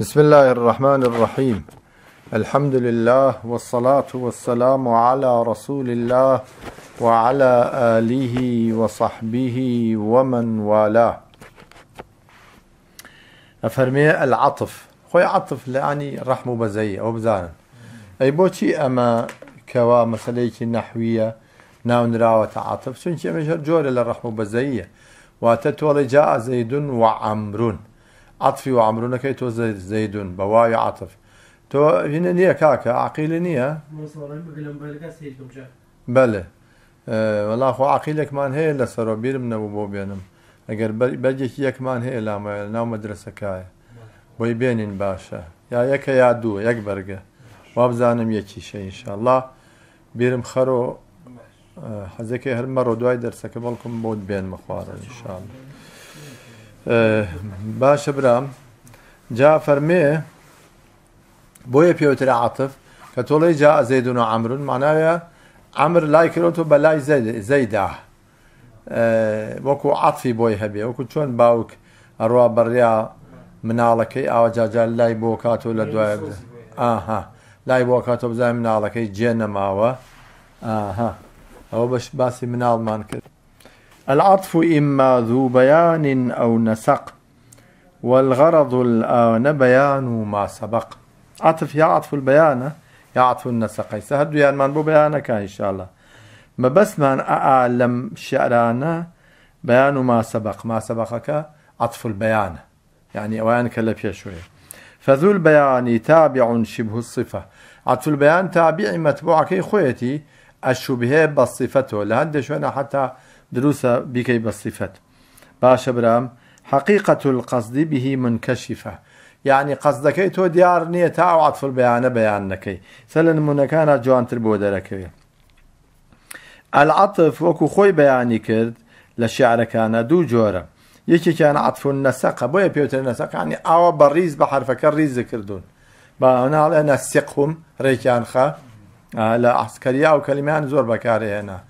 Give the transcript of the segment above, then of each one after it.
بسم الله الرحمن الرحيم الحمد لله والصلاة والسلام على رسول الله وعلى آله وصحبه ومن والاه أفرمي العطف خوي عطف لاني رحمه بزي أو بزانا أي بوشي أما كوا مسليك نحوية ناون راوة عطف سنشي أمشار جولة للرحمه بزي واتتولي جاء زيد وعمرون عطفی و عمرونەکەی تۆ زەیدون بەوای عاتف تۆ هینە نییە کاکە عقیلی نییە بەێ وەلاخوا عقیلێکمان هەیە لە سەرۆ بیرم نەبوو بۆ بێنم ئەگەر بەرگێکی یەکمان هەیە لامە ناو مەدرسەکایە بۆی بێنین باشە یا یەکە یا دووە یەک بەرگە وا بزانم یەکیشە ئینشاءله بیرم خەرۆ حەزەکەی هەرمە ڕۆ دوای دەرسەکە بەڵکم بۆت بێن مەخوارە ئینشاءله باشە برام جا فەرمێ بۆیە پێوترە عاتف کە تۆڵی جا زەیدون و ئەمرون ماناوە ئەمر لای کرۆتۆ بە لای زەیدا وەکو عاتفی بۆی هەبێ وەکو چۆن باوک ئەڕوا بەڕیا مناڵەکەی ئاوە جاجار لای بۆ کاتۆ لە دوای ئاها لای بۆ کاتۆ بزای مناڵەکەی جێ نەماوە ئەوە بەش باسی مناڵمان کرد العطف إما ذو بيان أو نسق والغرض الآن بيان ما سبق عطف يعطف البيان يعطف النسق هدو يعني من بو بيانك إن شاء الله ما بس من أعلم شعرانا بيان ما سبق ما سبقك عطف البيان يعني ويانك فيها شوية فذو البيان تابع شبه الصفة عطف البيان تابع متبوعك خويتي الشبهة بالصفته لهند أنا حتى دروسة بكي بالصفات باشا برام حقيقة القصد به منكشفة يعني قصدك تو ديار نية تاو عطف البيان بيانك سلن منكانا جوان تربو دركوي العطف وكو خوي بياني كرد لشعر كان دو جوره عطف النسق عفون نەسەقە النسق يعني آه، او بريز بحرف ڕیز بە با ریز کردوون نسقهم نەسیقم خا لا لە أو و زور زۆر هنا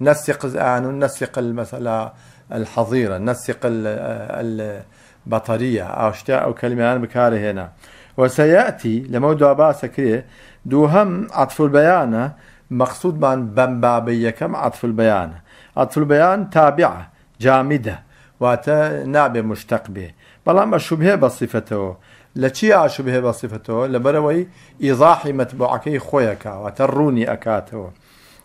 نسق الان نسق مثلا الحظيرة نسق البطارية أشتاء أو كلمة انا بكاره هنا وسيأتي لموضوع باس كريه دوهم عطف البيان مقصود من بمبابية كم عطف البيان عطف البيان تابعة جامدة وات نابێ مشتق به بەڵام بە بصفته آه بەصفەتەوە لە بصفته ئاشوبهێ بەصفەتەوە لەبەرەوەی ئیزاحی مەتبعەکەی خۆیەکە واتە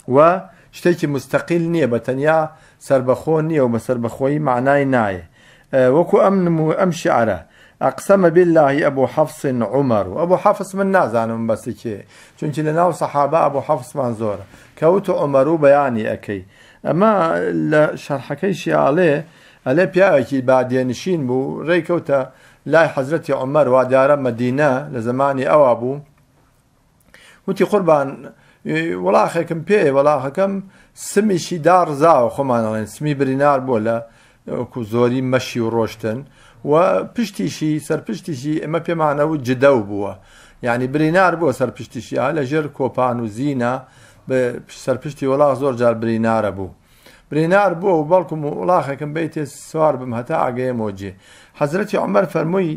و شتێکی مستەقیل نییە بە تەنیا سربەخۆ نییە و بە سربەخۆی معنای نایە وەکو ئەم نمو ئەم شعرە ئەقسەمە بلهی ئەبوو حەفسن عمەر و ئەبوو حەفس من نازانم بەسکێ چونکی لە ناو سەحابە ئەبوو حەفسمان زۆرە کەوت و عمەر و بەیانی ئەەکەی ئەمە لە شەرحەکەی شیاڵێ ئەلێ پیاوێکی بادێنشین بوو ڕێککەوتە لای حەزرەتی عمەر وادارە مەدینە لە زمانی ئەوە بوو وتی قوربان وڵاخێکم پێ وەڵاخەکەم سمیشی دارزاوە خۆمانەڵێن سمی برینار بۆ لە وەکو زۆری مەشی و ڕۆشتن و پشتیشی سەرپشتیشی ئەمە پێمانە و جدە بووە یعنی برینار بۆ سەرپشتیشی لە ژێر کۆپان و زیینە سەرپشتی وڵاغ زۆر جار برینارە بوو. برینار بووە و بەڵکم و وڵاخەکەم بیت تێ سوار بم هەتا ئاگەیە مۆجێ. حەزرەتی عمەر فەرمووی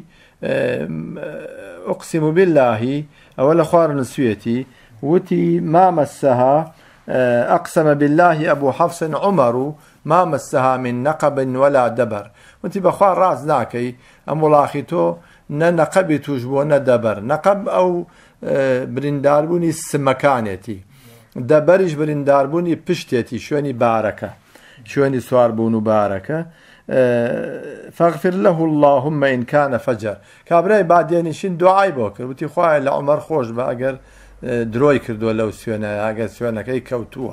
ئۆقسیم و بللهی ئەوە لە خوارن سوێتی وتي ما مسها آه، أقسم بالله أبو حفص عمر ما مسها من نقب ولا دبر وتي بخوا راس ناكي أم ولاخيتو ننقبي توجبو ندبر نقب أو آه، برینداربوونی سمەکانێتی دەبەریش برینداربوونی پشتێتی شواني باركة شواني سواربوون و باركة آه، فاغفر له اللهم إن كان فجر بادێنیشین دوعای بۆ دعاي وتی خوایە لە لعمر خوش بە ئەگەر درۆی کردووە لەو سوێنە ئەگەر سوێنەکەی کەوتووە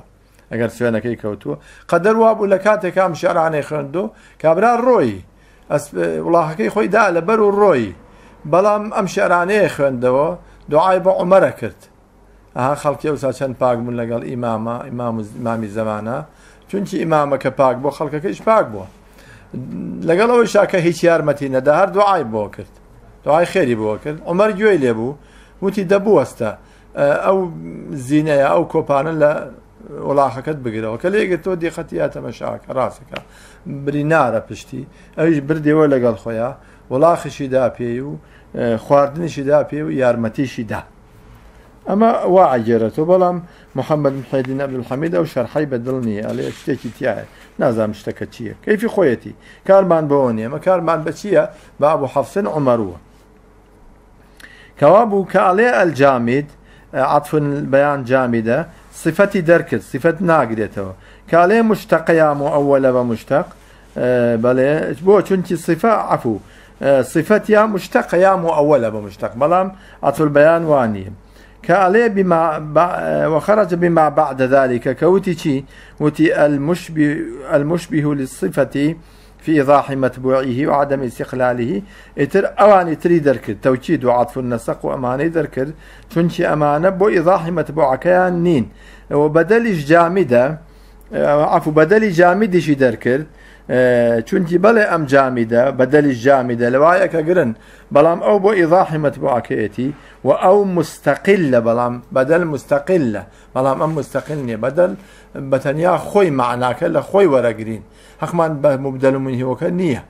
ئەگەر سوێنەکەی کەوتووە قەدەر وابوو لە کاتێک کام شارانەی خوێندو کابرا ڕۆی وڵاحەکەی خۆی دا لە بەر و ڕۆی بەڵام ئەم شارانەیە خوێندەوە دوعای بە عمەرە کرد ئەها خەڵکی ئەوسا چەند پاکبوون لەگەڵ ئیمامە ئیمامی زەمانە چونکی ئیمامەکە پاک بۆ خەڵکەکەیش پاک بووە لەگەڵ ئەوەی شاکە هیچ یارمەتی نەدا هەر دوعای بۆ کرد دوعای خێری بۆ کرد عمەر گوێی لێبوو وتی دەبوەستە ئەو زیینەیە ئەو کۆپانە لە وڵاخەکەت بگرەوە کە لێگە تۆ دێخەتی یاتەمەشاکە ڕاستەکە برینارە پشتی ئەویش بردێەوە لەگەڵ خۆیان وڵاخشی دا پێی و خواردنیشی دا پێ و یارمەتیشی دا ئەمە وا ئەگەێرەەوە بەڵام محەممەد محیدین ئەبلحەمید ئەو شەرحی بەدڵ نیە ئەلێ شتێکی تایە نازانام شتەکە چییە کەیفی خۆیەتی کارمان بەوە نیە مە کارمان بە چییە بابوو حەفسن عمەروە کەوا بوو کاڵێ ئەلجامید عطف البيان جامدة صفتي دركت صفت ناقدته إيه كالي مشتق يا مؤول ومشتق آه، بلي بو چونكي صفة عفو آه، صفت يا مشتق يا مؤول ومشتق بلام عطف البيان واني كالي إيه بما آه، وخرج بما بعد ذلك كوتي وتي المشبه المشبه للصفة في إيضاح متبوعه وعدم استقلاله اتر أواني تري درك توكيد وعطف النسق وأماني درك تنشي أمانة بو إيضاح متبوعكيان نين وبدل جامدة آه، عفو بدل بدلي شي دركد چونکی بەڵێ ئەم جامیدە بەدەلی جامیدە لەوایە کە گرن بەڵام ئەو بۆ ئیضاحیمەت بۆعاکەتی و ئەو مستەقل لە بەڵام بەدەل مستەقل لە بەڵام ئەم مستەقل نیە بەدەل بەتەنیا خۆی معناکە لە خۆی وەرەگرین حەقمان بە مبدەل و منهیوەکە نییە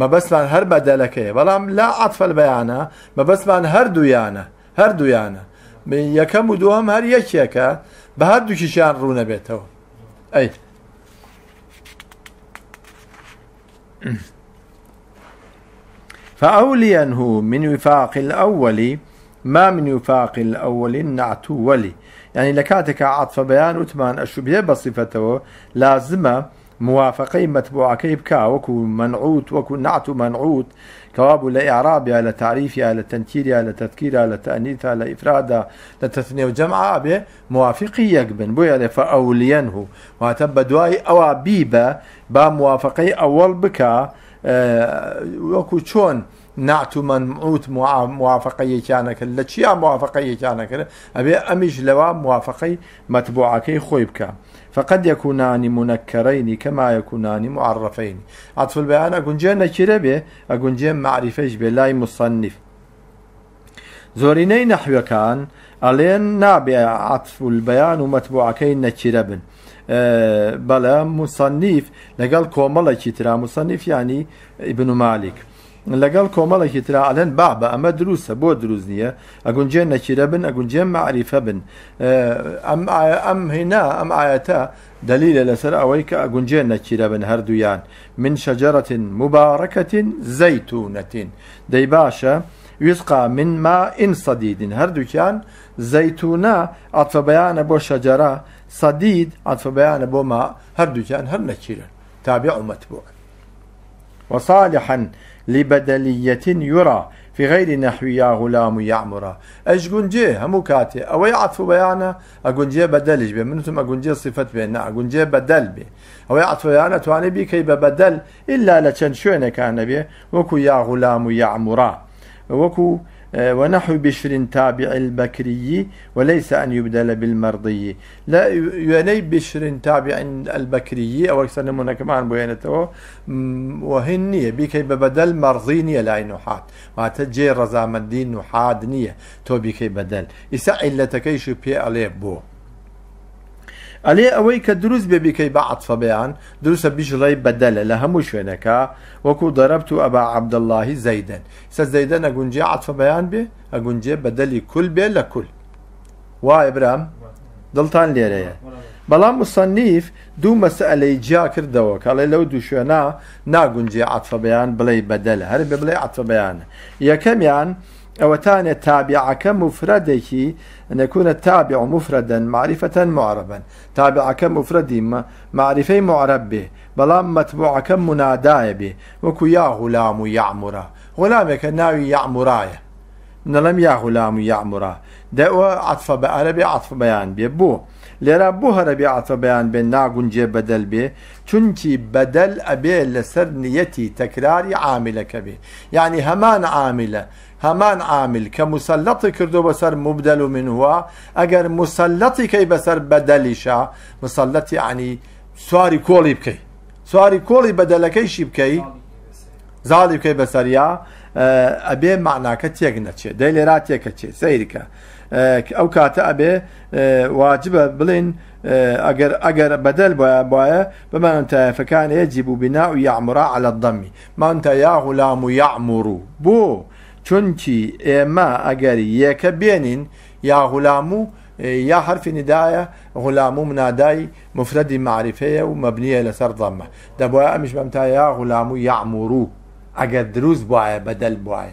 مەبەستمان هەر بەدەلەکەی بەڵام لا عاتفل بەیانە مەبەستمان هەردوویانە هەردوویانە یەکەم و دووەم هەر یەکێکە بە هەردووکیشیان ڕوونە بێتەوە ئەیت فأوليا هو من وفاق الأول ما من وفاق الأول نعتو ولي يعني لكاتك عطف بيان أتمان أشبه بصفته لازمه متبوع مەتبوعەکەی كا وكو منعوت وكو نعت منعوت كواب لا عراابیا على تاریفیا على تەنتیریا على تەتکیرا على تأنيث على ئیفرادا لە تەتنێ و جەمع بێ موافقی یەک بن بۆیە لێ فەولەن و واتە بە دوای ئەوە بیبە با موافقەی ئەوەڵ بکە آه، وەکو چۆن. نعت و منعوت موافقەیەکیانەکە لە چیا موافقەیەکیانەکرد ئەبێ ئەمیش لەوە موافقي مەتبوعەکەی خۆی فقد يكونان منكرين كما يكونان معرفين عطف البيان أقنجي نكرة به أقنجي معرفة بلاي مصنف ألين نەحوەکان ئەڵێن نابێ عاتف بەیان و مەتبوعەکەی أه، بلا مصنف لقال كومالا لەگەڵ مصنف يعني ابن مالك لەگەڵ کۆمەڵێکی يترى با بە ئەمە دروستە بۆ دروست نییە ئەگونجێ نەکیرە بن ئەگونجێ معریفە بن ئەم ئەم هێنا ئەم ئاەتە دلیلە لەسەر ئەوەی کە ئەگونجێ نەکیرە بن هەردوویان من شەجارەتین مبارەکەتین زيتونة دەی باشە ویسقا من ما ئین سەدیدین هەردووکیان زەیتونە ئاتفبەیانە بۆ شەجارە سەدید ئاتفبەیانە بۆ ما هەردووکیان هەر نەکیرن تابع عومەت بووە وصالحا لبدلية يرى في غير نحو يا غلام يعمرا اش جونجي همو كاتي او يعطفو بيانا اجونجي بدلج بي منتم اقنجي صفت بي نا بدل بي او يعطفو بيانا تواني بي كي ببدل الا لچن شوينه انا بي وكو يا غلام عمرا وكو آه، ونحو بشر تابع البكري وليس أن يبدل بالمرضي لا يلي بشر تابع البكري أو أكثر نمونا كمان بوينته وهنية بكي ببدل مرضي نية لا نحات ما تجي رزام الدين نحاد نية تو بكي بدل إسا تكيشو بي عليه بو ئەلێ ئەوەی کە دروست بێ بیکەی بە عاتفە بەیان دروستە بیژڕی بەدەلە لە هەموو شوێنەکە وەکو دەرەبت و ئەبا عبدەلهی زەیدەن سە زەیدەن ئەگونجێ عاتفە بەیان بێ ئەگونجێ بەدەلی کول بێ لە کول وای بلا مصنف دو مسألة جا دوو مەسئلەی لو دو کەڵێ نا دوو شوێنە ناگونجێ عاتفە بەیان بڵێ بەدەلە هەر بێ بڵێ عاتفە بەیانە یەکەمیان ئەوەتانە تابعەکە مفرەدێکی نەکوونە أن يكون التابع مفردا معرفة معربا تابع معرب بێ بەڵام مەتبوعەکە منادایە بێ وەکو یا غولام و یعمورە غلامێکە ناوی یعمورایە نەڵم یا غولام و یعمورە يعمرا دعوة عطف بأربي عطف بيان بێ بوو لێرە بۆ عطف بيان بەیان ناقن ناگونجێ بدل بێ چونکی بدل ابي لسر نيتي تكراري عاملك به يعني همان عامله همان عامل کە كردو بسر مبدل و هو ئەگەر مسلطي كي بسر بدلشا مسلطي يعني سواری كولي بکەی سواری كولي بەدەلەکەیشی بکەی زاڵی بکەی بەسەریا ئەبێ آه، ابي تێک نەچێت دەی لێرا تێکە چێت سیرکە او کاتە ئەبێ آه، واجب بڵین آه، اگر اگر بدل باە بمان بما هێجی بوو بنا و یعمرا على الضم ما انت يا غلام یعمرو بو چونکی ئێمە ئەگەری یەکە بێنین یا غلامو اه، یا حرفی ندایە غلامو منادای مفردی معرفەیە و مەبنیە لەسەر ضەممە دەبە ئەمیش بەمتایە یا غلامو یعمورو ئەگەر دروست بواە بەدەل بواە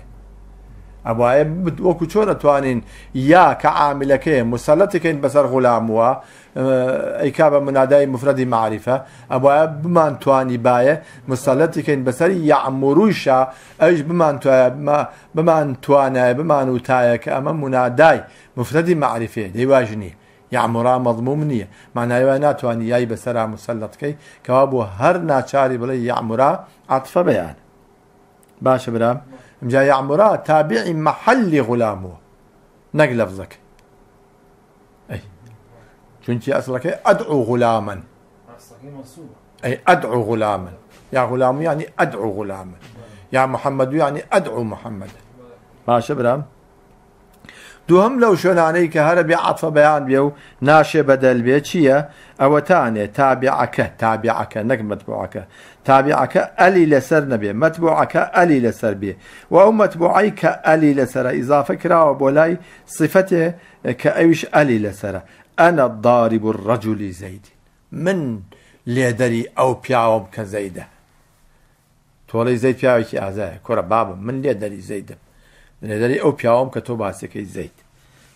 ئەوایە وەکو چۆن دەتوانین یا کە عاملەکەی مسەلەتەکەین بەسەر غولامووە ئەیکا آه، بە منادای مفرەدی معریفە ئەوە بمان توانی باە مسەلەتەکەین بەسەری یاعمرویشە ئەش آه، بمان آه، بمان توانای بمان و تایە کە ئەمە منادای مفرەدی معریفێ دەیواژنی یامورا مەضموم نییە مانایوە أيوة ناتوانانی یای بەسرا مسەلەتکەی کەوا بۆ هەر ناچاری بڵێ یامورا عاتفە بەیان باشە برام. جاء يعمرا تابع محل غلامه نق لفظك أي چونكي أصلك أدعو غلاما أي أدعو غلاما يا غلام يعني أدعو غلاما يا محمد يعني أدعو محمد ماشي برام دوهم لو شون کە هەرە عطف بيان بيو ناشي بدل ناشێ بەدەل بێ چییە؟ تابعك تانێ تابعەکە تابعك ألي لسر نبي متبوعك ألي لسر بي وأم متبوعيك ألي لسر إذا فكرة وبولاي صفته كأيش ألي لسر أنا الضارب الرجل زيد من ليدري أو بيعوم كزيدة تولي زيد زەی پیاوێکی ئازایە کۆرە من ليدري زيد من ليدري پیاوەم کە تۆ باسەکەی زەیت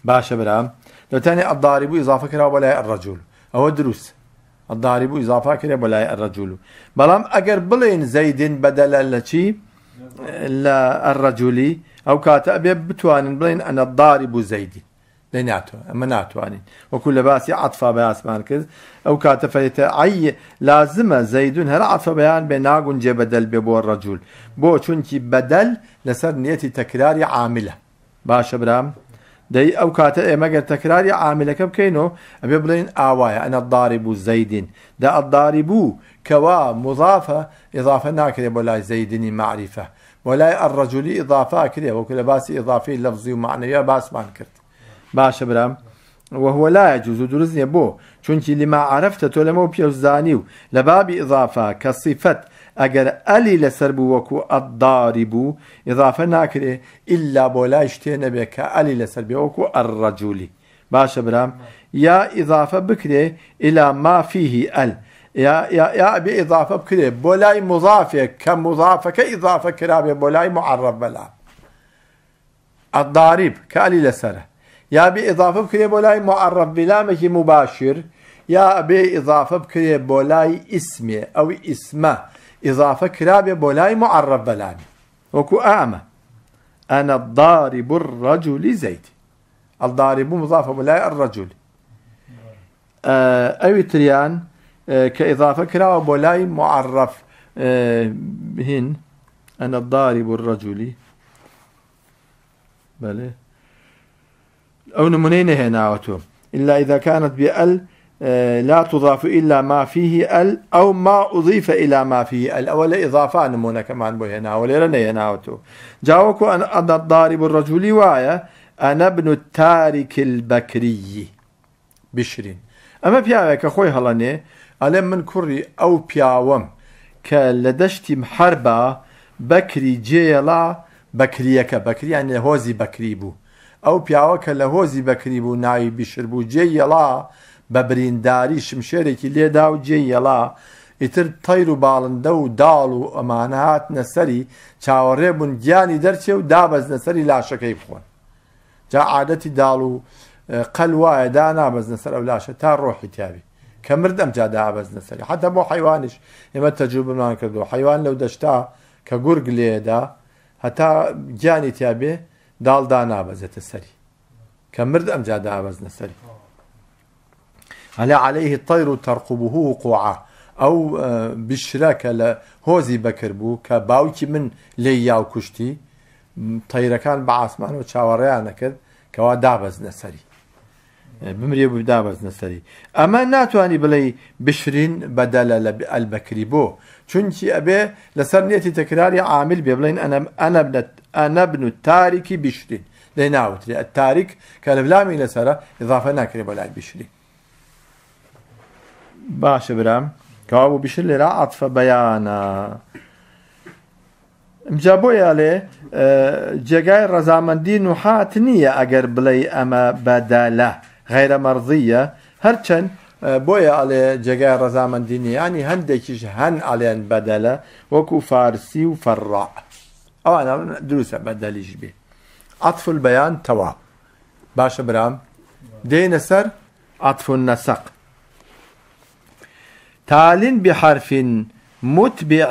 باشە برام لو تاني الضارب اضافه کرا بەلای الرجل هو دروس الضارب اضافه كره بلا الرجل بلام أجر بلين زيد بدل لشي لا الرجل او كاتب بتوان بلين انا الضارب زيد لنعتو اما ناتوانين وكل باس عطف باس ماركز او كاتفيت عي لازم زيد هر عطف بيان بناقن جب بدل ببو الرجل بو چونكي بدل لسر نية تكرار عامله باش برام دەی ئەو کاتە ئێمەگەر تەکراری تكرار بکەینەوە ئەبێ بڵێن ئاوایە ئەنە داری بوو زەیدین دا ئەداری بوو کەوا مضافە ئضافە ناکرێ بۆ لای زەیدنی معریفە بۆ لای ئەڕەجولی ئضافا کرێ وەکو لە باسی ئضافی لەفزی و معنەوە باسمان کرد باشە برام وهو لا يجوز درزني بو بۆ لما عرفت تولمو بيوزانيو و إضافة و اگر ئەلی لسر بو وکو اداری بو اضافه نکره الا بۆ لای نبه که کە لسر بو وکو الرجولی ئەڕەجوولی برام یا اضافە بکرێ ئلا مافیهی ئەل یا بێ اضافە بکرێ بۆ لای مضافێک کە مضافەکە اضافە کرابێ بۆ لای معڕب بەلا ئەداریب کە ئەلی لەسرە یا بێ اضافە بکرێ بۆ لای معڕب بلامێکی مباشر یا بێ اضافه بکرێ بۆ اسمه او اسمه اضافه کرابه بولاي معرب بلاني وكو اعمى انا الضارب الرجل زيتي الضارب مضاف بولاي الرجل اوي آه، أيوة تريان آه، كاضافه كراوه بولاي معرف آه، هن انا الضارب الرجل بلي او نمونين هنا عوتو الا اذا كانت بال آه، لا تضاف إلا ما فيه ال أو ما أضيف إلى ما فيه ال أول إضافة نمونا كمان بهنا وليرن يناوتو جاوكو أن أنا الضارب الرجل وايا أنا ابن التارك البكري بشرين أما بياوك خوي هلاني ألم من كري أو بياوم كالدشتي محربة بكري جيلا بكري كا بكري يعني هوزي بكري بو أو بياوك لهوزي بكري بو ناي بشربو جيلا بە برینداری شمشێرێکی لێدا و جێیەڵا ئیتر تەیر و باڵندە و داڵ و ئەمانەهات نەسەری چاوەڕێ بوون گیانی دەرچێ و دابەز نەسەری لاشەکەی بخۆن جا عادەتی داڵ و قەل وایە دا نابەزنە سەر ئەو لاشە تا ڕۆحی تیاوی کە مرد ئەم جادا ئابەزنە سەری حتا بۆ حیوانش ئێمە تەجوبمان کردو حیوان لەو دەشتا کە گورگ لێدا هەتا گیانی تیاابێ داڵدا نابەزێتە سەری کە مرد ئەم جادا ئابەزنە سەری على عليه الطير ترقبه قوعة ئەو بشرەکە لە هۆزی بەکرد بوو کە باوکی من لێ یاو کوشتی تەیرەکان بە ئاسمان و چاوەڕیان نەکرد کەوا دابەزنە سەری بمرێ بوو دابەزنە سەری ئەمە ناتوانانی بڵێ بشرین بەدەلە لە ئەلبەکری بۆ چونکی ئەبێ لەسەر نێتی تەکراری عامیل بێ بڵین ئەنەبن و تاریکی بشرین لێ ناوتری تاریک کە لە بلامی لەسرە اضافە ناکرێ بەلای بشرین باش برام كابو وبيشير لي عطف بيانا مجابويا لي آه، جاي دي نحات نية اگر بلي اما بدالة غير مرضية هرچن على آه، ئەڵێ رزامن ديني يعني هەندێکیش هن ئالیان بدلا وكو فارسي وفرع او انا دروس بەدەلیش جبي عطف البيان توا باش برام دێنە سەر عطف النسق تال بحرف متبع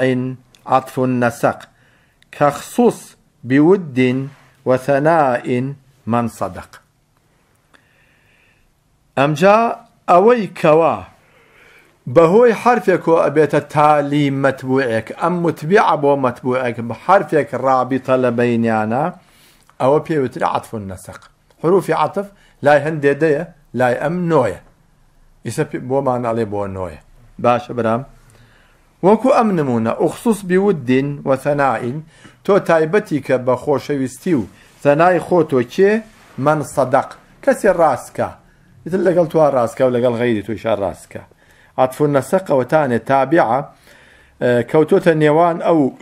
عطف النسق كخصوص بود وثناء من صدق ام جاء اوي كوا بهوي و ئەبێتە التالي متبوعك ام متبع بو متبوعك بحرفك رابطه ڕابتە لە بەینیانە ئەوە پێوتر عاتفون نەسەق حروفی عاتف لا هەندێ دەیە يسبب بو معنى ئیسە بۆمان ئەڵێ باشا برام وكو ام نمونه اخصوص بود وثناء تو تايبتي كبا خوشويستيو ثناء خوتو كي من صدق كسي راسكا مثل قلتوها راسكا ولا قال غيري تو شار راسكا عطفو النسقه وتاني تابعه آه، كوتوتا نيوان او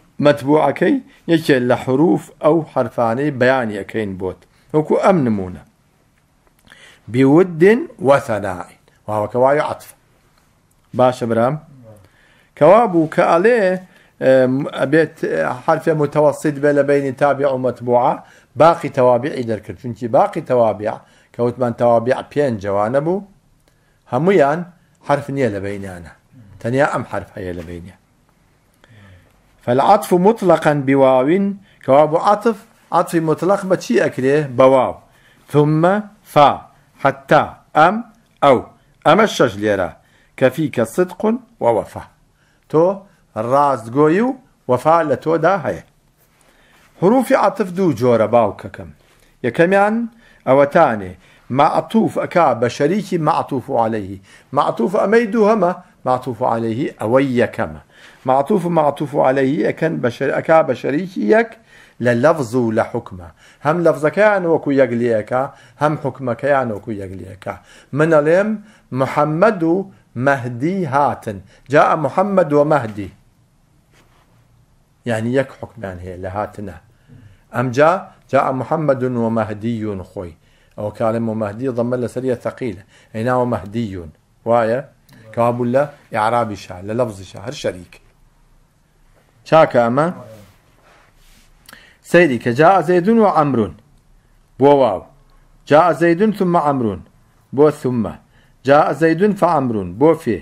كي يجي لحروف او حرفاني بياني كين بوت وكو ام نمونه بود وثناء وهو كواي عطفه باشا برام كوابو كالي أبيت آه، حرف متوسط بلا بين تابع ومتبوعة باقي توابع دركر چونكي باقي توابع كوتمان توابع بين جوانبو هميان حرف نية انا تنيا أم حرف هي لبيني فالعطف مطلقا بواو كواب عطف عطف مطلق بشي اكله بواو ثم فا حتى أم أو أم الشجليرة كفيك صدق ووفا تو راز جويو وفا لتو دا هي حروف عطف دو جورا باوككم يا كميان او تاني معطوف اكا بشريك معطوف عليه معطوف اميدو هما معطوف عليه اوي كما معطوف معطوف عليه اكن بشر اكا بشريك يك للفظ لحكمة هم لفظ كان وكو يقليك هم حكمة كان وكو يقليك من الام محمد مهدي هاتن جاء محمد ومهدي يعني يك حكم يعني هي لهاتنا أم جاء جاء محمد ومهدي خوي أو كلمة مهدي ضم له سرية ثقيلة هنا ومهدي وايا كواب الله إعرابي شاع للفظ شهر شريك شاك أما سيدي كجاء زيد وعمر بواو جاء زيد ثم عمرو بو ثم جاء زيد فعمر بوفي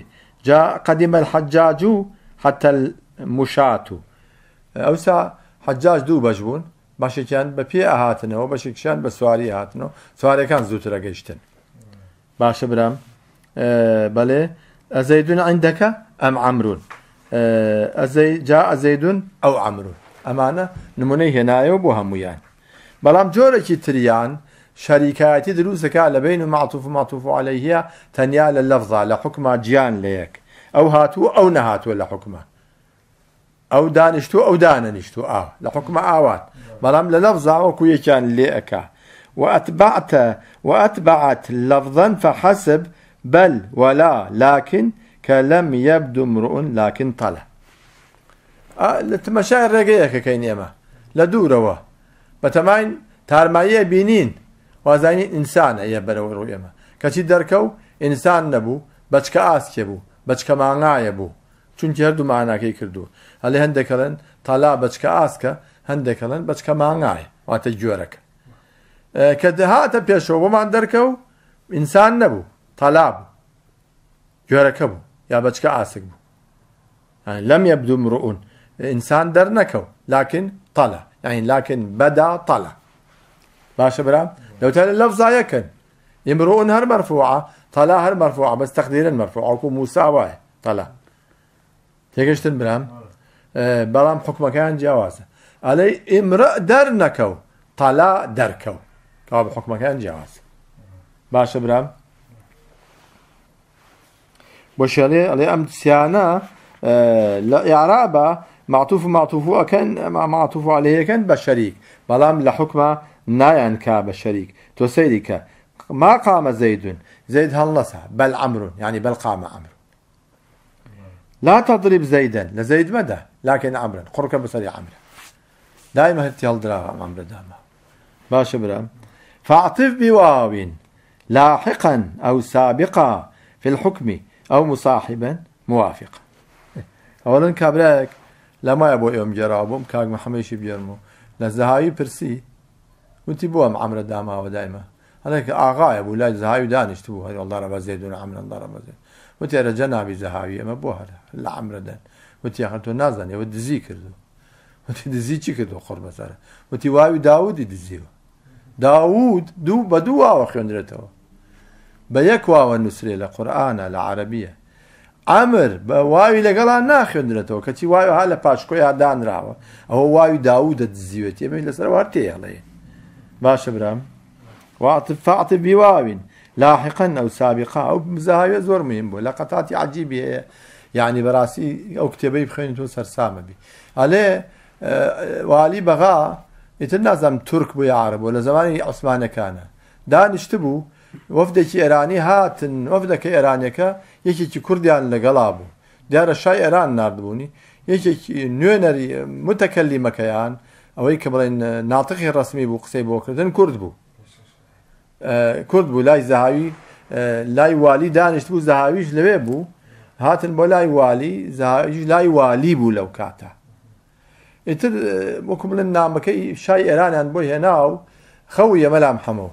جاء قدم الحجاج حتى المشاة أوسع حجاج دو بجبون باشي كان ببيع هاتنا وباشي كان بسواري هاتنا سواري كان زوت رقشتن باش برام أه بلي بەڵێ ئەزەیدون عندەکە ئەم عمرون أه، جا ئەزەیدون ئەو عمرون ئەمانە نمونەی هێنایەوە بۆ هەمویان بەڵام جۆرەی تریان شركاتي دروسك على بين معطوف معطوف عليه تنيا لللفظة لحكمة جيان ليك أو هاتو أو نهاتو لحكمة أو دانشتو أو داننشتو آه لحكمة آوات بلام للفظة وكو يكان ليك وأتبعت وأتبعت لفظا فحسب بل ولا لكن كلم يبدو امرؤ لكن طلع آه، تماشای ڕێگەیەکە كينيما نێمە بتمين تارمية بينين وازانی ئینسانە ئەیە بەرەوە ڕوو ئێمە کەچی دەرکەو ئینسان نەبوو بەچکە ئاسکێ بوو بەچکە ماغایە بوو چونکی هەردوو ماناکەی کردو هەڵێ هەندێکەڵەن تالا بەچکە ئاسکە هەندێکەڵەن بەچکە ماغایە واتە گوێرەکە کە دەهاتە پێشەوە بۆمان دەرکەو ئینسان نەبوو تالا بوو گوێرەکە بوو یا بەچکە ئاسک بوو لەم یەبدو مرڕون ئینسان دەرنەکەو لاکن تالا یاین لاکن بەدا تالا ماشي برا لو تال اللفظ يكن امرؤ هر مرفوعة طلا هر مرفوعة بس تقديرا مرفوعة وكو موسى واه طلا تيجشتن بالعام برام آه، بلام حكم كان جواز علي امرأ درنكو طلا دركو كاب حكم كان جواز باش برا بوشالي علي ام سيانا آه، لا اعرابه معطوف معطوف كان معطوف عليه كان بشريك بلام لحكمه نايان كاب الشريك تو تۆ ما قام زيد زيد هلصا بل عمر يعني بل قام عمر لا تضرب زيدا لزيد مدى لكن عمرا قرك بسري عمرا دائما دائما هل هەڵدراوە عمرا داما باش برم فاعطف بواو لاحقا أو سابقا في الحكم أو مصاحبا موافقا أولا كابراك لما يبو يوم جرابهم كاك يشيب جرمو لزهاي برسي وتی بووم ئەمرە داماوە دایمە هەڵێک ئاغاە بوو لای زهاوی دانیشت بوو هەری ئەڵدارە بەزێ دوون ئەمرە دارە بەزێ وتی ئەرە جەناوی زەهاوی ئەمە بۆ هەر لە ئەمرە دەن وتی یاخەن تۆ نازانێەوە دزی کردو وتی دزی چی کردو خڕ بەسەرە وتی واوی داودی دزیوە داود دوو بە دوو واوە خوێندرێتەوە بە یەک واوە نووسێ لە قورآانە لە عربیە ئەمر بە واوی لەگەڵان ناخێندرێتەوە کەچی وایە ها لە پاشکۆی هادانراوە ئەوە واوی داودە دزیوێتی ئەمە لەسەر وارتێ هەڵەیە باش برام واعطي فاعطي بواو لاحقا أو سابقا أو مزاهية زور مهم بو لقطات عجيبة يعني براسي أو كتبي بخينتو سرسامة بي علي آه، والي بغا يتنازم ترك بو عرب ولا زمان عثمان كان دانش تبو وفدك إيراني هاتن وفدك إيرانيك يكي كرديان لقلابو دار الشاي إيران ناردبوني يكي نونري متكلمك يعني ئەوەی کە بڵێن ناتقی ڕسمی بوو قسەی بۆکردن کورد بوو کورد بوو لای زەهاوی لای والی دانیشت بوو زەهاویش لەوێ بوو هاتن بۆ لای والی لای والی بوو لەو کاتە ئیتر وەکو بڵێن نامەکەی شای ئێرانیان بۆ هێنا و خەو یەمەلام هەموو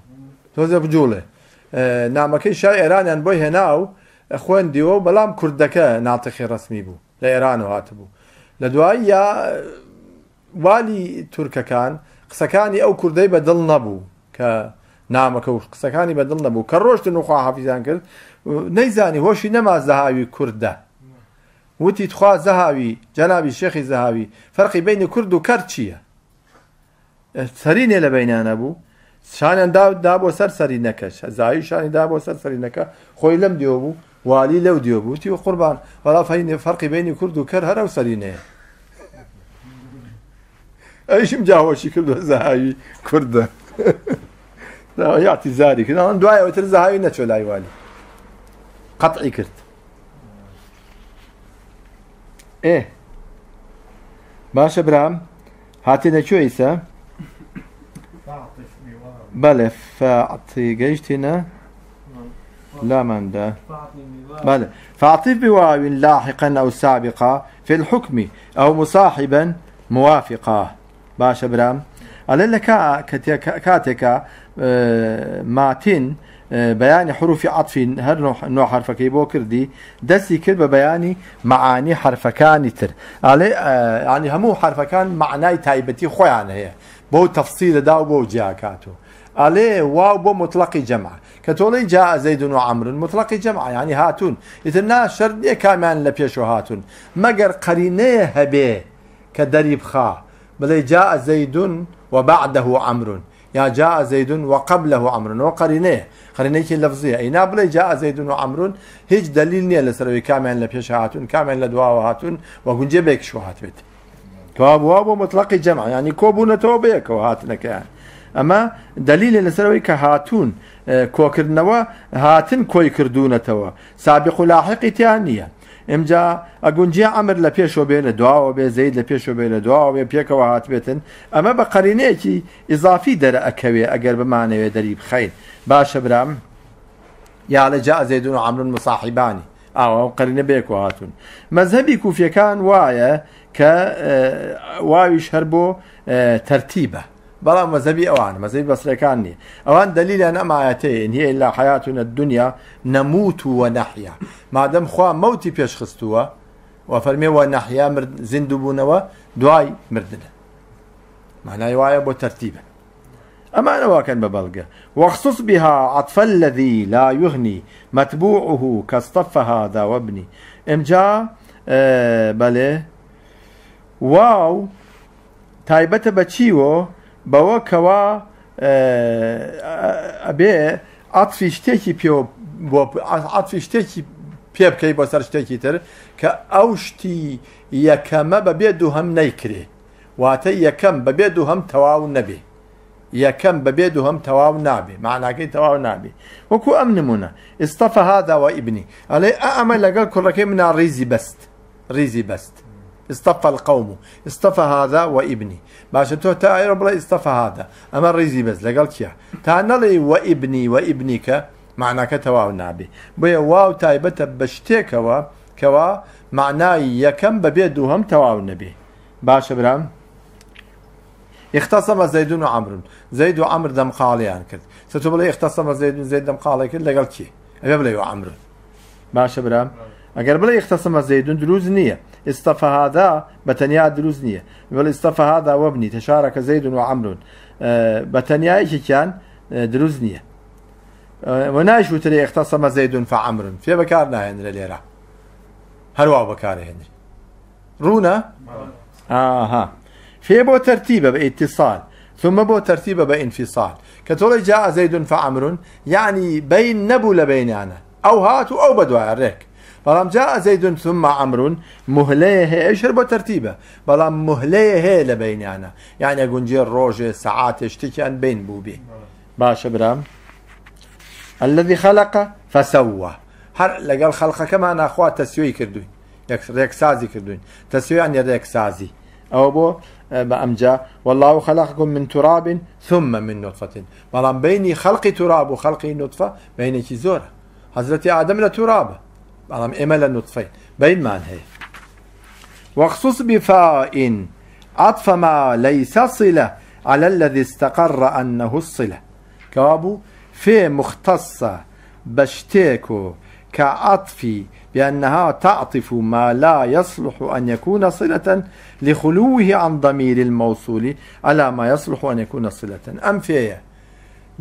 تۆزە بجوڵێ نامەکەی شای ئێرانیان بۆی هێنا و خوێندیەوە بەڵام کوردەکە ناتەخی ڕسمی بوو لە ئێران و هاتبوو لە دوایی یا والی تورکەکان قسەکانی ئەو کوردەی بەدڵ نەبوو کە نامەکە و قسەکانی بەدڵ نەبوو کە ڕۆشتن وخوا حافیزان کرد نەیزانی هۆشی نەما زەهاوی کووردە وتی تخوا زەهاوی جەنابی شێخی زەهاوی فەرقی بینی کورد و کەر چییە سەرینێ لە بینانە بوو شانیان دا بۆ سەر سەری نەکەش زایی شانی دا بۆ سەر سەری نەکە خۆی لەم دیێ بوو والی لەو دیێ بووتی و قوربان وەڵا فەینێ فەرقی بینی کورد و کەر هەرە و سەرینەیە ئەیشم جاهۆشی کردو زەهاوی وتر یاتی زاری کردەوە والي زەهاوی نەچۆ ايه باش کرد هاتي نتشو ايسا بله کوێیسە بەێ فعتی گەیشتینە ده بله فاعطي بواو لاحقا أو سابقا في الحكم أو مصاحبا موافقا باشە برام ئەلێ لە کاتێکە آه، ماتین آه، بەیانی حروفی عاتفین هەر نۆ حرفەکەی بۆ کردی دەستی کرد بە بەیانی معانی حرفەکانی تر ئاڵێ ینی آه، يعني هەموو حرفەکان معنای تایبەتی خۆیان هەیە بۆ تەفسی دەدا بۆ جیاکاتوە ئەلێ واو بۆ مطلقی جەمع کە تۆڵی جا وعمر و عمرن مطلقی جەمع ینی هاتوون ئیترنا شەردێ کامیان لە پێشەوە هاتوون مەگەر قەرینەیە هەبێ کە بل جاء زيد وبعده عمر عمرون جاء زيد وقبله عمر قبله عمرون و قەرینێ قەرینێکی لەفزیە ئەینا بڵێ جا زەیدون و عمرون هیچ دلیل نییە لەسەرەوەی کامیان لە پێش هاتون کامیان لە شو هات بيت گونجێ بێکشو هاتبێت توابوا يعني مطلقی جەمع ینی کۆبوونەتەوە بەیەکەوە هاتنەکەیان ئەمە دلیلە لەسەرەوەی کە هاتوون کۆکردنەوە آه، هاتن کۆی کردوونەتەوە سابق لاحق لاحقی ئمجا ئەگونجیا ئەمر لە پێشەوە بێ لە دواوە بێ زەید لە پێشەوە بێ لە دواوە بێ پێکەوە هاتبێتن ئەمە بە قەرینەیەکی ئیزافی دەرە ئەکەوێ ئەگەر بمانەوێ دەری بخەیت باشە برام یا لە جا زەیدون و عمرون مساحیبانی ئاوە قەرینە بێکوە هاتون مەذهبی کوفیەکان وایە کە واویش هەر بۆ تەرتیبە أوان مەزەبی بس ركاني أوان دليل أنا ما إن هي إلا حياتنا الدنيا نموت ونحيا ما دام خوا مەوتی پێشخستووە وفرمي ونحيا نەحیا زیند بوونەوە مردنا معناه يوايا بو بۆ أما أنا واكن ببلغة واخصص بها عطف الذي لا يغني متبوعه كاصطف هذا وابني ام جا آه بلي واو تايبت بتشيو بەوە کەوا اه، ئەبێ عاتفی شتێکی پێ عاتفی شتێکی پێ بکەی بۆ سەر شتێکی تر کە ئەو شتی یەکەمە بەبێ دوو هەم نەیکرێ واتە یەکەم بەبێ دوو هەم تەواو نەبێ یەکەم بەبێ دوو هەم تەواو نابێ معناکەی تەواو نابێ وەکو ئەم نمونە ئستەفە هاداوە ئیبنی ئەڵێ ريزي بست کوڕەکەی منا ڕیزی القوم اصطفى هذا وابني باشە تۆ تا ئایرۆ بڵێ ئستەفاهادە ئەمە ڕیزی بەس لەگەڵ کیە تا نەڵێ وە ئیبنی وە ئیبنی کە معناکە تەواو نابێ بۆیە واو تایبەتە بە شتێکەوە کەوا معنای یەکەم بەبێ دووهەم تەواو نەبێ باشە برام اختصم زيدون وعمر زيد وعمر دم قالي يعني كرت ستبلي اختصم زيد زيد دم قالي كرت لقال كي ابي بلي وعمر باشا برام اگر بلي اختصم زيدون دروز نيه اصطفى هذا بتنيا دروزنيه يقول بل اصطفى هذا وابني تشارك زيد وعمر آه، بتنيا ايش كان آه، دروزنيه آه، وناش وتري اختصم زيد فعمر في بكارنا هن لليرة هروا بكاره هنري رونا آه في بو ترتيبه باتصال ثم بو ترتيبه بانفصال كتولي جاء زيد فعمر يعني بين نبو لبينانا او هاتو او بدو عليك بلام جاء زيد ثم عمرو مهليه اشرب ترتيبه بلام مهليه بەڵام انا يعني لە بینیانە یانە گونجێ ڕۆژێ سەعاتێ شتێکیان بین بوو بێ باشە برام الذي خلق فسوى انا اخوات تسوي ناخوا تەسوی سازي ڕێکسازی تسوي يعني یەڕێکسازی سازي او بو بامجا والله خلقكم من تراب ثم من نطفة بلام بيني خلقي تراب وخلقي نطفه بيني بینێکی زۆرە حەزرەتی ادم لە على إما النطفين بين معنى هي وخصوص بفاء عطف ما ليس صلة على الذي استقر أنه الصلة كابو في مختصة بشتيكو كعطف بأنها تعطف ما لا يصلح أن يكون صلة لخلوه عن ضمير الموصول على ما يصلح أن يكون صلة أم فيه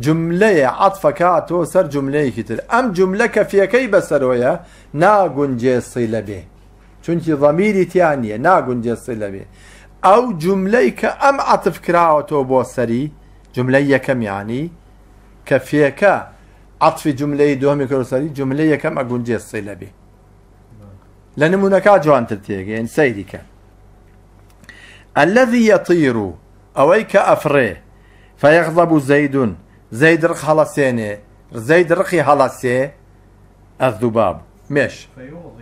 أم جملة تۆ كي بسر ويا ئەم جملە کەفیەکەی بەسەرۆیە ناگونجێسی لەبێ چونکی ڕەمیری تیان نیە ناگونجێسی لەبێ ئەو جملەی کە ئەم عاتف کراوە تۆ بۆ سەری جملەی یەکەمیانی يعني؟ کەفیەکە عطفی جملەی دومی کەسەری جملەی یەکەم ئەگونجێسی لەبێ لە نمونەکە جوانتر تێگەێن يعني سەیریکە الذي يطير أويك أفري فيغضب زيد زيد رخ هلاسيني زيد رخي يعني. هلاسي الذباب مش فيغضب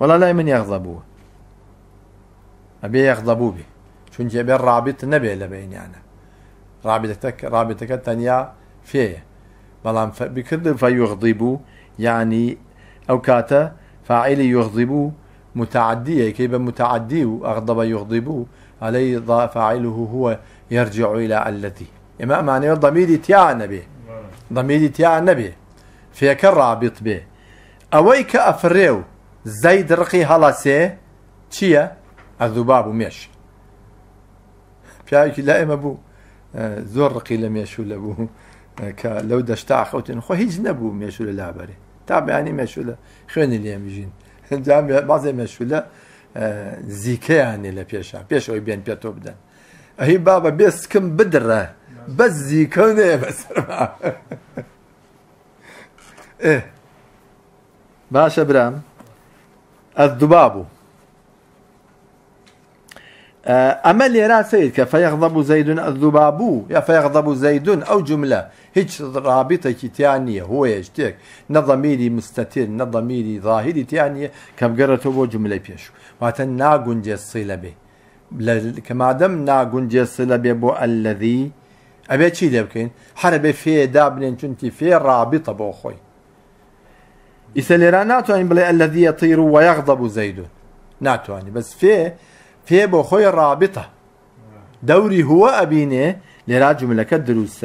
ولا لا من يغضبوه أبي يغضبوا به چونکی ئەبێ الرابط نبي لبين يعني رابطك رابطك فێە بەڵام بکرد فەیغضی فيغضبوا يعني ئەو کاتە فعیلی یغضی بوو متعدیەکەی بە يعني متعدی و ئەغضبە فاعله هو يرجع إلى التي ئێمە ئەمانەوە دەمیری تیان نەبێ دەمیری تیان نەبێ فێکە ڕابط بێ ئەوەی کە ئەفرێ و زەی درقی هەڵەسێ چییە؟ ئەزوباب و مێش پیاوێکی لا ئێمە بوو زۆر ڕقی لە مێشوو لە بوو کە لەو دەشتا خەوتن خۆ هیچ نەبوو مێشوو لە لابەرێ تا بەیانی مێشوو لە خوێنی لێمژین بازێ مێشوو لە زیکەیانێ لە پێشە پێش ئەوی بێن پێتۆ بدەن ئەهی بابە بێسکم بدرە بەس زیکەونێ بەس باشە برام ئە دووبا بوو ئەمە لێرا سید کە فەیەغضەب و زەیدون ئەدوبا بوو یا فەیەغضەب و زەیدون ئەو جملە هیچ ڕابتێکی تیان نییە هۆیە شتێک نەضەمیری مستەتیر نەضەمیری ظاهری تیان نیە کەم گەڕێتەوە بۆ جملەی پێش واتە ناگونجێ سیلە بێ کە مادەم ناگونجێ سلە بێ بۆ ئەلەذی ابي شي دابكين حرب في دابلين جنتي في رابطه بوخوي خوي يسالي را ناتو يعني بلا الذي يطير ويغضب زيد ناتو يعني بس في في بوخوي رابطه دوري هو ابيني لرا جملك الدروس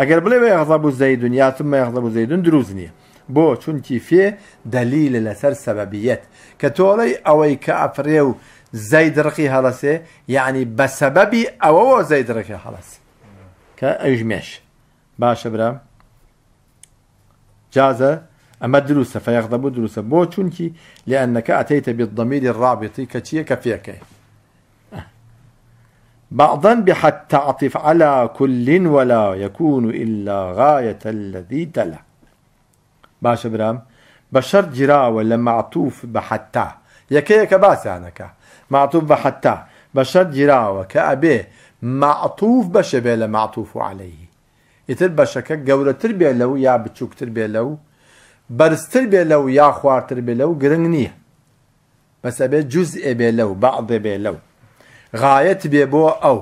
اگر بلا يغضب زيد يا ثم يغضب زيد دروزني بو چونتي في دليل لسر سببيات كتولي اوي كافريو زيد رقي هلسي يعني بسببي او زيد رقي هلسي کە ئەوژمێش باشە برا جازە اما دروستە فەیەقدە بوو بو بۆ چونکی لأنەکە ئەتەیتە بضمیری ڕابتی کە چییە بعضا بحد تعطف على كل ولا يكون إلا غاية الذي تلا باشا برام جرا ولا معطوف بحتى يكيك باس عنك معطوف بحتى بشر جرا وكأبيه معطوف بشه بلا معطوف عليه يتر ئیتر بەشەکە گەورەتر لو يا بتشوك بچووکتر لو لەو بەرزتر يا خوار یا لو بێ بس أبي جزء بەسەبێ جوز ئێ بێ لەو بەعضێ بێ لەو غایەت بێ بۆ ئەو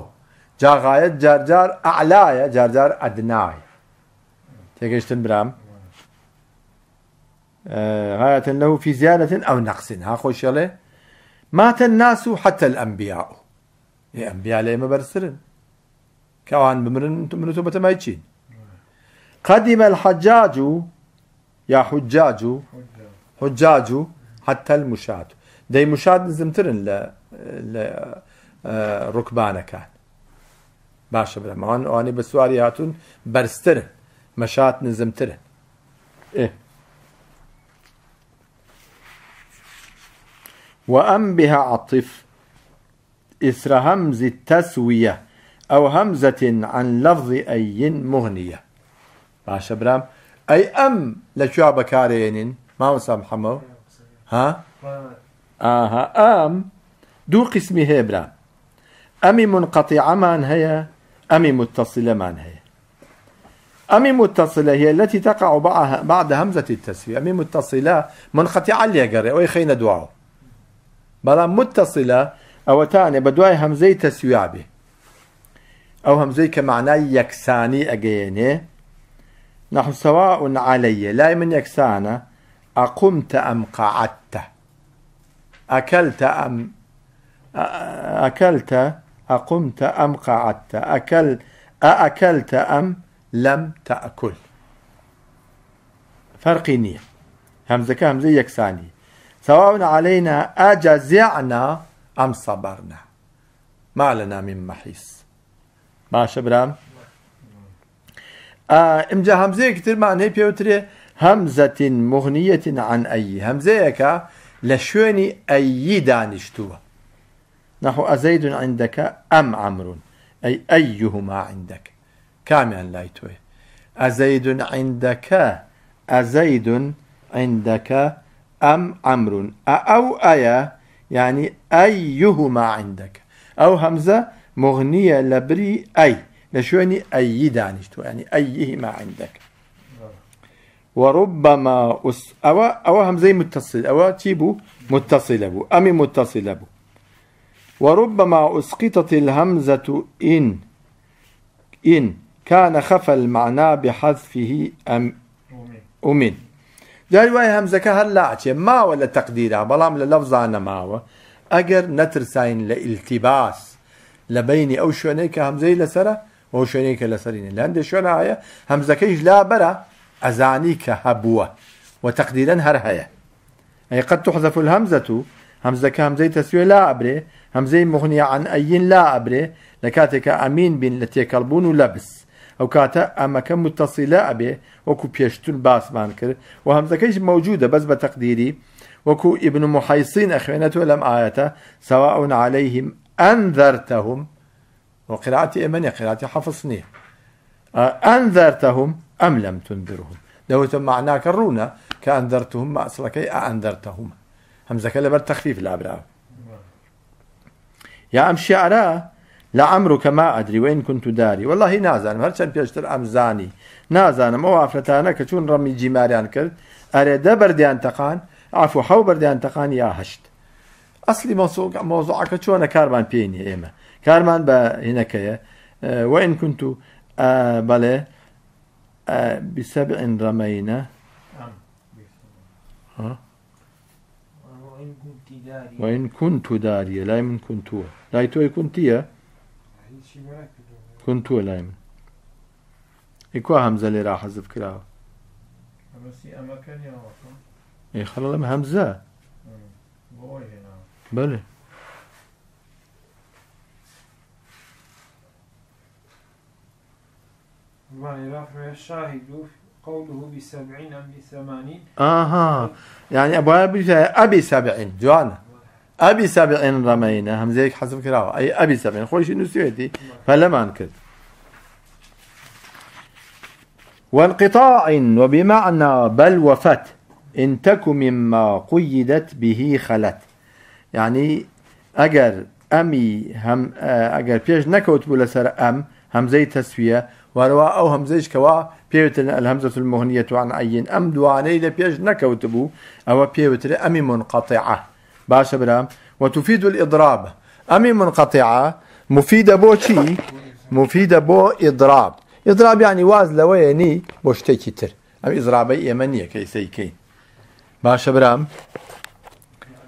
جاغایەت جارجار ئەعلایە جارجار ئەدنایە تێگەشتن برام اه، غاية له في زيادة أو نقص ها خوش مات الناس حتى الأنبياء ئەمبیا لێمە بەرسرن کەوان بمرن من تۆ بەتەمای چین قدیمە الحەجاج حجاج حجاج حتى المشات دي مشات نزمترن ل ڕوکبانەکان باشە باشا ئەوانەی بە سواری هاتوون بەرزترن مەشات نزمترن وأم بها عطف إثر همز التسوية أو همزة عن لفظ أي مهنية باش برام أي أم لشو بكارين ما مسامحمو ها آها أم دو قسمي هي برام أمي منقطعة من هي أمي متصلة من هي أمي متصلة هي التي تقع بعد همزة التسوية أمي متصلة منقطعة اللي قرأ ويخينا دعاء بلا متصلة او تاني بدوای همزه تسویابه او همزه که يكساني یکسانی نحن سواء علي لا من یکسانه اقمت ام قعدت اكلت ام اكلت اقمت ام قعدت اکل أأكلت أم لم تأكل فرق نية همزة كهمزة يكساني سواء علينا أجزعنا ام صبرنا ما لنا من محيص ما شبرام آه امجا همزه كتير معنى بيوتري همزة مغنية عن أي همزة يكا آه، لشوني أي دانشتوا نحو أزيد عندك أم عمرو أي أيهما عندك عن لايتوي أزيد عندك أزيد عندك أم عمرو أو أيا يعني أيهما عندك أو همزة مغنية لبري أي لشو يعني أي دانشتو يعني أيهما عندك وربما أس أو أو همزة متصل أو تيبو متصل بو أمي متصل بو وربما أسقطت الهمزة إن إن كان خفى المعنى بحذفه أم أمين دەری يعني وای هەمزەکە هەر لاچێ ماوە لە تەقدیرا بەڵام لە لەفزانە ماوە ئەگەر نەترساین لە ئیلتیباس لە بینی ئەو شوێنەی کە هەمزەی لەسرە ئەو شوێنێکە لەسەرینە لەندێ شوێنایە هەمزەکەیش لا همزك ئەزانی کە هەبووە و تەقدیرەن هەر هەیە أي قد تحذف الهەمزەت و هەمزەکە زي تسوي لا ئەبرێ هەمزەی مغنی عن أي لا ئەبرێ لكاتك أمين بين التي كربون تێکەڵبوون ئەو کاتە ئەمەکە متصلە ئەبێ وەکو پێشتون باسمان کرد و هەمزەکەیش مەوجودە بەس بە تەقدیری وەکو ابن محيصين مححیسین ئەخوێنەتوە لەم ئاەتە سەواون عليهلەیهیم ئەنذەرتەهم وقراعتی قراءتي حفصني انذرتهم ام لم تنذرهم لو تم معناه كرونا كانذرتهم ما اصلك اي انذرتهم هەمزەکە لەبەر تخفيف لابراوە يا ئەم شعرە لعمرك ما أدري وين كنت داري والله نازانم هرچند پێشتر امزاني زانی نازانم ئەو ئافرەتانە کە رمي ڕەمی جیماریان کرد ئەرێ دە بەردیان تەقان ئافو حەو بەردیان تەقان یا هەشت موضوع مۆزوعەکە چۆنە کارمان پێینی ئێمە کارمان بە هینەکەیە وين كنت بەڵێ بسبع رمينا وين كنت دارية لا من كنت لا توي كنتية كنت ولا يمن اكو همزه اللي راح حذف كراوه همسي اما كان اي خلاص همزه بلى معنى رفع الشاهد قوله بسبعين أم بثمانين آها يعني أبو أبي سبعين جوانا أبي سبع رمينا همزيك حسب كراوة أي أبي سبع خويش فلا فلم أنكر وانقطاع وبمعنى بل وفت إن تك مما قيدت به خلت يعني أجر أمي هم آه، أجر بيش نكوت بولا سر أم همزي تسوية وروا أو همزيش كوا بيوتر الهمزة المهنية عن عين أم دواني لبيش نكوت بو أو بيوتر أمي منقطعة باشا بلام وتفيد الإضراب أمي منقطعة مفيدة بو شي مفيدة بو إضراب إضراب يعني واز لويني بوشتكي تر أم اضراب يمنية كيسي كين باشا برام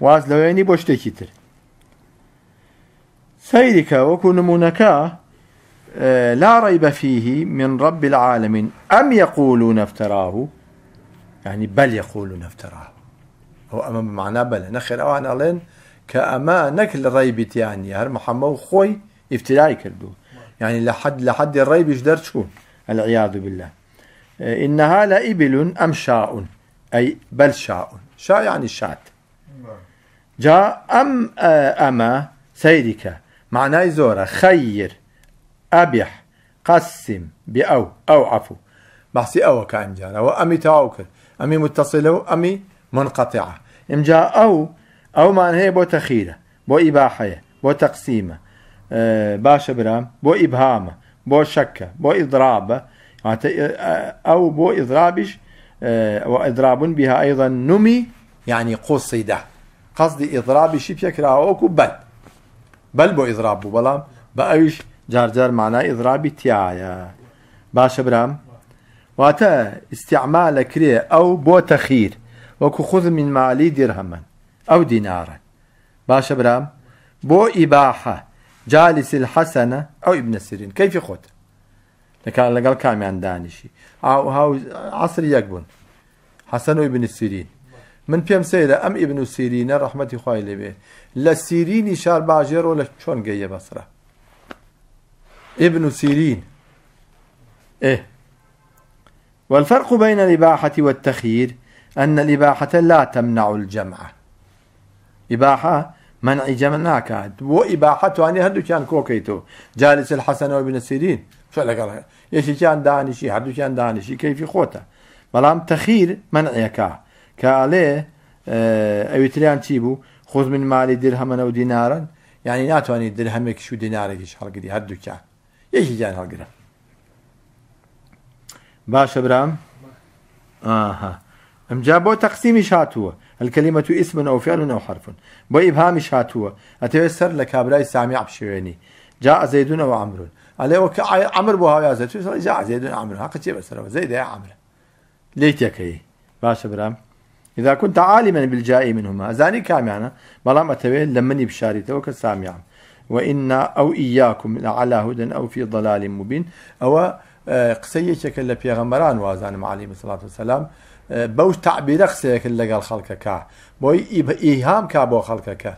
واز لويني بوشتكي تر سيرك وكون منكا آه، لا ريب فيه من رب العالمين أم يقولون افتراه يعني بل يقولون افتراه او اما معناه بل نخير او انا لين كاما نكل ريبت يعني هر محمد وخوي و كردو يعني لحد لحد ايش درت شو العياذ بالله إيه، إنها لإبل أم شاء أي بل شاء شاء يعني شات جاء أم آه، أما سيدك معناه زورة خير أبح قسم بأو أو عفو بحسي أو كان جانا وأمي تاوكر أمي متصلة أمي منقطعة إم جاء أو أو ما هي بو تخيرة بو إباحية بو تقسيمة آه، باش برام بو إبهامة بو شكة بو إضرابة آه، أو بو إضرابش آه، وإضراب بها أيضا نمي يعني قصيدة قصد إضراب شبيك راوكو بل بل بو إضراب بلام بأيش جار جار معناه إضراب تيايا باش برام واتا استعمال كري أو بو تخير وكو خذ من مالي درهما أو دينارا باشا برام بو إباحة جالس الحسنة أو ابن السرين كيف يخوت لكان لقال كامي عن دانشي أو هاو عصر يقبون حسن ابن السرين من بيم سيدة أم ابن السرين رحمة خواهي لبي لسيرين شار باجير ولا شون قيه بصرة ابن سيرين إيه والفرق بين الإباحة والتخيير أن الإباحة لا تمنع الجمع إباحة منع جمع ناكاد وإباحة يعني هدو كان كوكيتو جالس الحسن وابن السيرين فلا الله يشي كان دانشي هدو كان دانشي كيفي خوته بلام تخير منعيكا كاليه آه، ئەویتریان چی تيبو خذ من مالي مالی درهەمەنە و دینارن یعنی يعني ناتوانانی درهەمێکیش و دینارێکیش هەڵگری هەردووکیان یەکی گیان باش ابرام برام ئاها ام جا تقسيم تەقسیمیش هاتووە ئەلکەلیمە تو او ئەو فێن ئەو حرفن بۆ ئیبهامیش هاتووە ئەتەوێت سەر جاء زيد سامی عمرو علي وك عمر بو کە زيد جاء زيد تو جا ئەزەیدون ئەمر حقی چێ بەسەرەوە زەیدای ئەمرە لی تێکەی برام إذا كنت عالما بالجاء منهما زاني كاميانا بلام أتوي لمني بشاريته كسامعا وإنا أو إياكم على هدى أو في ضلال مبين أو آه، قسيه اللي بيغمران وازان عليه الصلاة والسلام بەو تعبیرە قسەیەکرد لەگەڵ خەڵکەکە بۆی ئیهام کا بۆ خەڵکەکە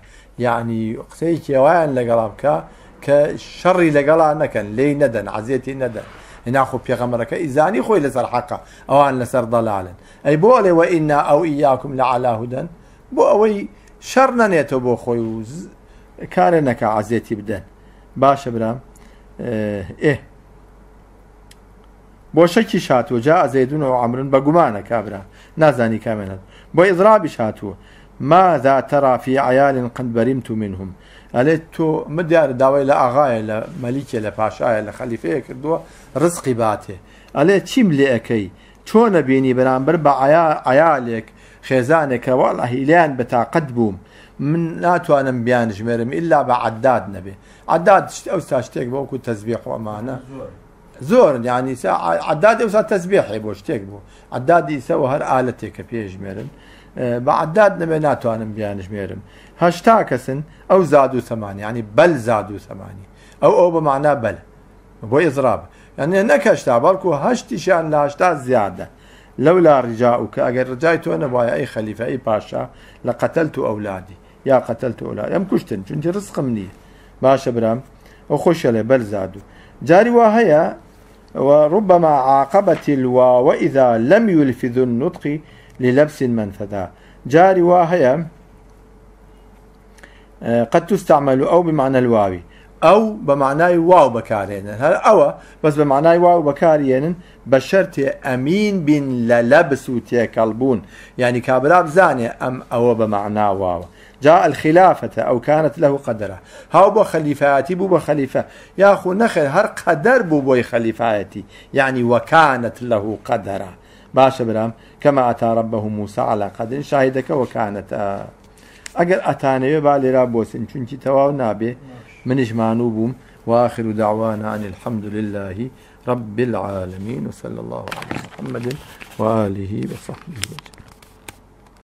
یعنی قسەی کێوایان لەگەڵا بکە کە شەڕی لەگەڵا نەکەن لی نەدەن عزیەتی نەدەن هناخو پێغەمەرەکە ئیزانی خۆی لەسەر حەقە ئەوان لەسەر دەلاالن ئەی بۆ لێوە ئینا ئەو ئیاکم لە علاهودەن بۆ ئەوەی شەڕ نەنێتەوە بۆ خۆی و کارێ نەکە عزیێتی بدەن باشە برام ئێ بۆشەکی شاتوە جا ئەزەیدونەوە ئەمرن بە گومانە کابرا نازانی کامێنن بۆ ئزرابی شاتووە ماذا تەرافی عیالن قند بەریم تو منهم ئەلێ تۆ مدیارە داوای لە ئاغاایە لە مەلیکێ لە پاشایە لە خەلیفەیە کردووە ڕزقی باتێ ئەلێ چیم لێ ئەەکەی چۆنە بینی بەرامبەر بە ئایالێک خێزانێکەوە لە هیلیان بەتاقەت بووم من ناتوانم بیان ژمێرم ئللا بە عداد نەبێ عداد ئەو تا شتێک بۆکو تەزبیح خۆمانە زۆرن یعنی عدادی وسا تەزبێحی بۆ شتێک بوو عدادی سەوە هەر ئالەتێکە پێژمێرن بە عداد نەبێ ناتوانم بیانژمێرم هەشتا کەسن ئەو زاد و سەمانی ینی بەل زاد و سەمانی ئەو ئەو بە معنا بەل بۆ ئێزراب یعنی نەکەشتا بەڵکو هەشتیشان لە هەشتا زیادە لەولا ڕجا و کە ئەگەر ڕجای تۆ نەبواە ئەی خەلیفە ئەی پاشا لە قەتەل تو ئەولادی یا قەتەل تو ئەولاد ئەم کوشتن چونتی ڕزقم نییە باشە برام ئەو خۆشە لێ بەل زاد و جاری وا هەیە وربما عاقبت الواو إذا لم يلفظ النطق للبس المنفذة جاري وهي آه، قد تستعمل أو بمعنى الواوي أو بمعنى واو بكاري أو بس بمعنى واو بكاري بشرت أمين بن للبس تيكالبون يعني كابراب زاني أم أو بمعنى واو جاء الخلافة أو كانت له قدره هاو بو خليفاتي بو خليفة يا أخو نخل هر قدر بو بو خليفاتي يعني وكانت له قدره باشا برام كما أتى ربه موسى على قدر شاهدك وكانت آه أتاني اتانوي بالي رابوسن چونكي تواو نابي نعم. منش مانوبوم واخر دعوانا ان الحمد لله رب العالمين وصلى الله على محمد واله وصحبه وسلم